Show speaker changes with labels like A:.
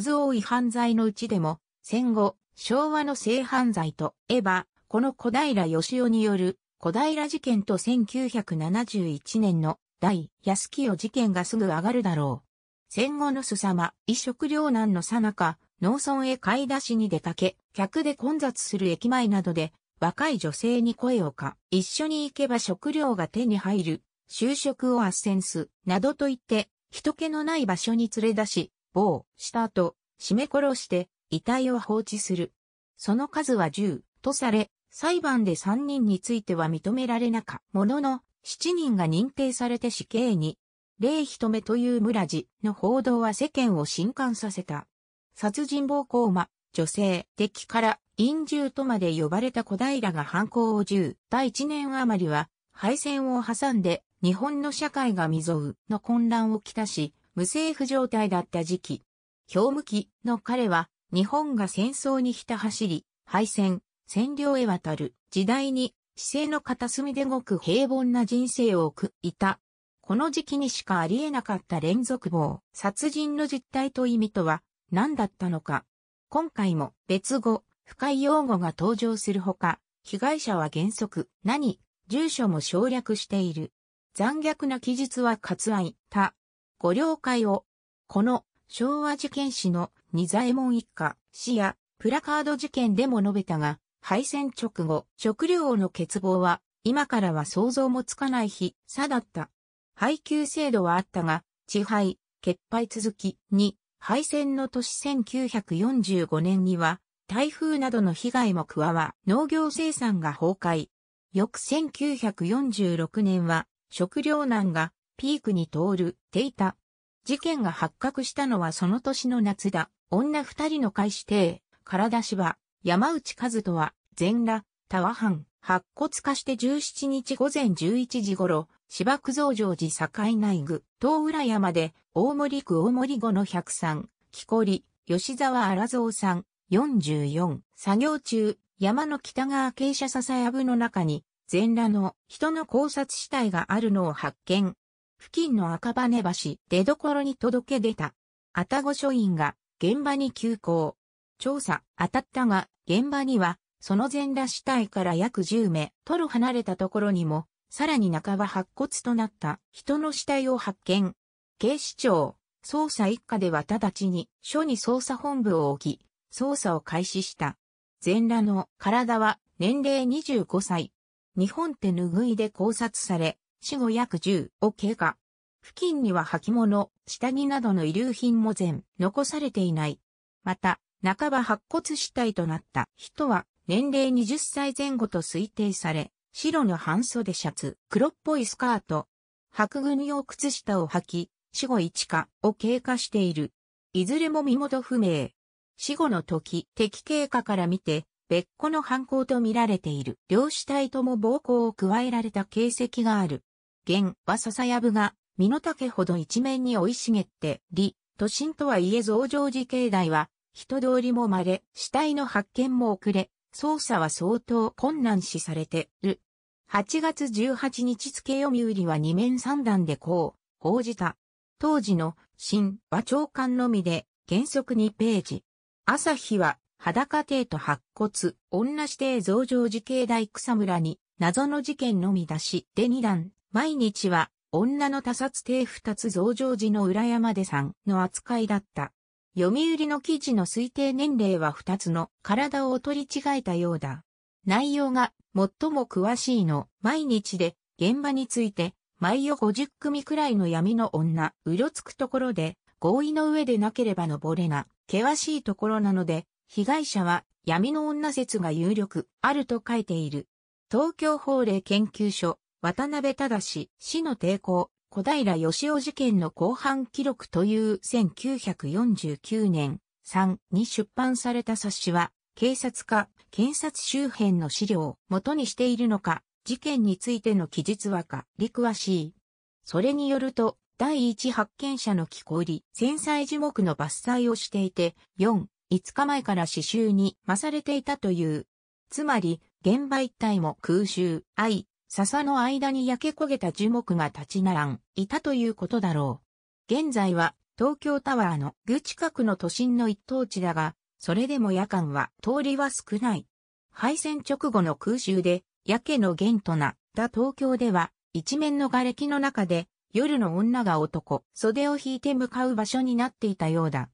A: 数多い犯罪のうちでも、戦後、昭和の性犯罪といえば、この小平義雄による小平事件と1971年の大安清事件がすぐ上がるだろう。戦後のすさま、異食両難のさなか、農村へ買い出しに出かけ、客で混雑する駅前などで、若い女性に声をか、一緒に行けば食料が手に入る、就職を斡旋す、などと言って、人気のない場所に連れ出し、棒、したと、締め殺して遺体を放置する。その数は10とされ、裁判で3人については認められなかものの、7人が認定されて死刑に、霊ひとという村地の報道は世間を震撼させた。殺人暴行魔、女性敵から陰獣とまで呼ばれた小平が犯行を10第1年余りは、敗戦を挟んで日本の社会が未曾有の混乱をきたし、無政府状態だった時期、表向きの彼は日本が戦争にひた走り、敗戦、占領へ渡る時代に、姿勢の片隅でごく平凡な人生を送いた。この時期にしかありえなかった連続棒、殺人の実態と意味とは何だったのか。今回も別語、深い用語が登場するほか、被害者は原則、何、住所も省略している。残虐な記述は割愛、他、ご了解を。この昭和事件史の二左衛門一家、死やプラカード事件でも述べたが、敗戦直後、食料の欠乏は今からは想像もつかない日、差だった。配給制度はあったが、地配、撤敗続きに、敗戦の年1945年には、台風などの被害も加わ、農業生産が崩壊。翌1946年は、食糧難がピークに通る、ていた。事件が発覚したのはその年の夏だ。女二人の会指定、体芝、山内和人は、全裸、タワハン、白骨化して17日午前11時頃、芝九増上寺境内具、東浦山で、大森区大森後の103、木こり、吉沢荒蔵さん、44、作業中、山の北側傾斜笹やぶの中に、全裸の人の考察死体があるのを発見。付近の赤羽橋出所に届け出た。あたご署員が現場に急行。調査、当たったが、現場には、その前裸死体から約10名、トロ離れたところにも、さらに半ば白骨となった人の死体を発見。警視庁、捜査一課では直ちに署に捜査本部を置き、捜査を開始した。全裸の体は年齢25歳。日本手拭いで考察され、死後約10を経過。付近には履物、下着などの遺留品も全残されていない。また、半ば白骨死体となった人は年齢20歳前後と推定され、白の半袖シャツ、黒っぽいスカート、白軍用靴下を履き、死後1かを経過している。いずれも身元不明。死後の時、敵経過から見て、別個の犯行と見られている。両死体とも暴行を加えられた形跡がある。現は笹やぶが、身の丈ほど一面に生い茂って、理、都心とはいえ増上寺境内は、人通りも稀、死体の発見も遅れ、捜査は相当困難視されてる。8月18日付読売は二面三段でこう、報じた。当時の新和長官のみで原則2ページ。朝日は裸邸と白骨、女指定増上寺境内草むらに謎の事件のみ出しで2段毎日は、女の他殺帝二つ増上寺の裏山でさんの扱いだった。読売の記事の推定年齢は二つの体を取り違えたようだ。内容が最も詳しいの毎日で現場について毎夜50組くらいの闇の女、うろつくところで合意の上でなければ登れな、険しいところなので、被害者は闇の女説が有力、あると書いている。東京法令研究所渡辺正、死の抵抗、小平義雄事件の後半記録という1949年3に出版された冊子は、警察か検察周辺の資料を元にしているのか、事件についての記述はか、り詳しい。それによると、第一発見者の木こり、繊細樹木の伐採をしていて、4、5日前から刺繍に増されていたという。つまり、現場一帯も空襲、愛、笹の間に焼け焦げた樹木が立ち並ん、いたということだろう。現在は東京タワーの具近くの都心の一等地だが、それでも夜間は通りは少ない。敗戦直後の空襲で、やけの源となった東京では、一面の瓦礫の中で、夜の女が男、袖を引いて向かう場所になっていたようだ。